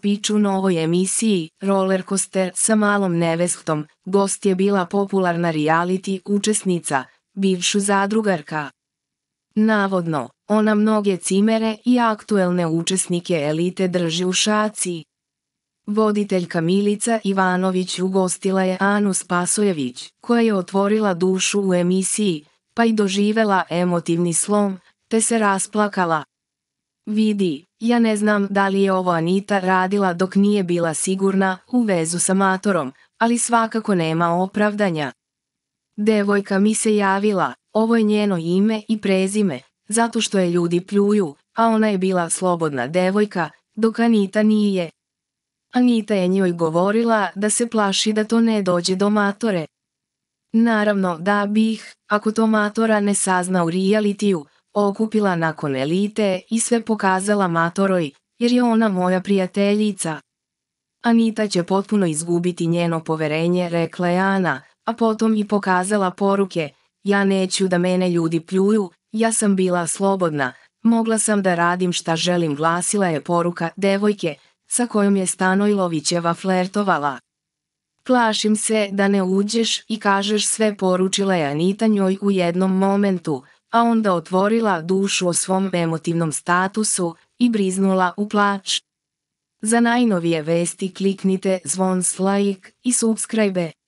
speech u novoj emisiji Rollercoaster sa malom nevestom, gost je bila popularna reality učesnica, bivšu zadrugarka. Navodno, ona mnoge cimere i aktuelne učesnike elite drži u šaci. Voditeljka Milica Ivanović ugostila je Anu Spasojević, koja je otvorila dušu u emisiji, pa i doživela emotivni slom, te se rasplakala. Vidi, ja ne znam da li je ovo Anita radila dok nije bila sigurna u vezu sa matorom, ali svakako nema opravdanja. Devojka mi se javila, ovo je njeno ime i prezime, zato što je ljudi pljuju, a ona je bila slobodna devojka, dok Anita nije. Anita je njoj govorila da se plaši da to ne dođe do matore. Naravno da bih, ako to matora ne sazna u realitiju, okupila nakon elite i sve pokazala Matoroj, jer je ona moja prijateljica. Anita će potpuno izgubiti njeno poverenje, rekla je Ana, a potom i pokazala poruke, ja neću da mene ljudi pljuju, ja sam bila slobodna, mogla sam da radim šta želim glasila je poruka devojke, sa kojom je Stanojlovićeva flertovala. Plašim se da ne uđeš i kažeš sve poručila je Anita njoj u jednom momentu, a onda otvorila dušu o svom emotivnom statusu i briznula u plač. Za najnovije vesti kliknite zvon s like i subscribe.